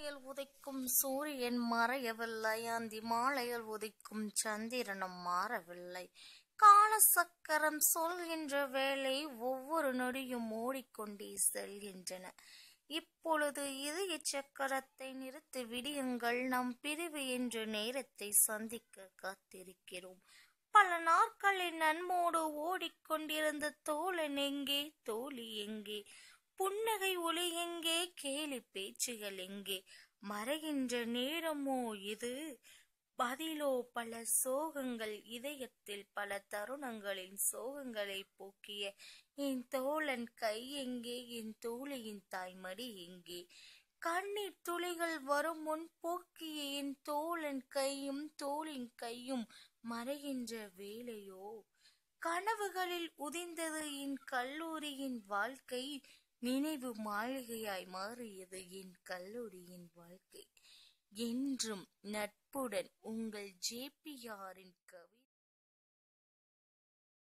மாலையில் உதைக்கும் சூரியன் மறையவில்லை அந்தி மாலையில் உதைக்கும் சந்திரனும் மாறவில்லை காலசக்கரம் சொல்கின்ற வேலை ஒவ்வொரு நொடியும் ஓடிக்கொண்டே செல்கின்றன இப்பொழுது இதய சக்கரத்தை நிறுத்தி விடியுங்கள் நம் பிரிவு என்ற நேரத்தை சந்திக்க காத்திருக்கிறோம் பல நாட்களின் நன்மோடு ஓடிக்கொண்டிருந்த தோழன் எங்கே தோழி எங்கே புன்னகை ஒளி எங்கே கேலி பேச்சுகள் எங்கே மறைகின்ற நேரமோ இது பதிலோ பல சோகங்கள் இதயத்தில் பல தருணங்களின் சோகங்களை போக்கிய என் தோழன் கை எங்கே என் தோழியின் தாய்மடி எங்கே கண்ணீர் துளிகள் வரும் முன் போக்கிய என் தோழன் கையும் தோளின் கையும் மறைகின்ற வேலையோ கனவுகளில் உதிந்தது என் கல்லூரியின் வாழ்க்கை நினைவு மாளிகையாய் மாறியது என் கல்லூரியின் வாழ்க்கை என்றும் நட்புடன் உங்கள் ஜேபிஆரின் கவி